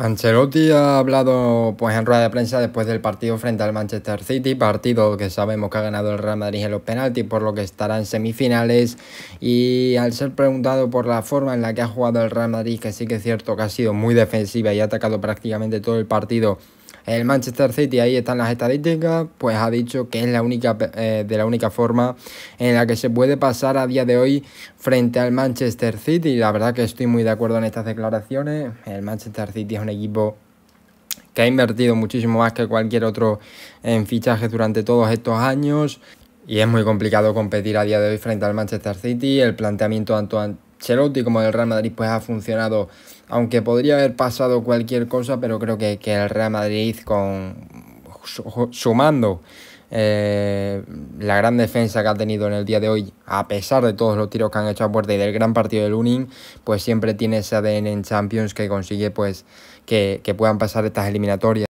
Ancelotti ha hablado pues, en rueda de prensa después del partido frente al Manchester City, partido que sabemos que ha ganado el Real Madrid en los penaltis, por lo que estará en semifinales. Y al ser preguntado por la forma en la que ha jugado el Real Madrid, que sí que es cierto que ha sido muy defensiva y ha atacado prácticamente todo el partido, el Manchester City, ahí están las estadísticas, pues ha dicho que es la única, eh, de la única forma en la que se puede pasar a día de hoy frente al Manchester City. La verdad que estoy muy de acuerdo en estas declaraciones. El Manchester City es un equipo que ha invertido muchísimo más que cualquier otro en fichajes durante todos estos años. Y es muy complicado competir a día de hoy frente al Manchester City. El planteamiento Antoine... Ancelotti como del Real Madrid pues ha funcionado, aunque podría haber pasado cualquier cosa, pero creo que, el Real Madrid con sumando eh, la gran defensa que ha tenido en el día de hoy, a pesar de todos los tiros que han hecho a puerta y del gran partido del Unin, pues siempre tiene ese ADN en Champions que consigue pues que, que puedan pasar estas eliminatorias.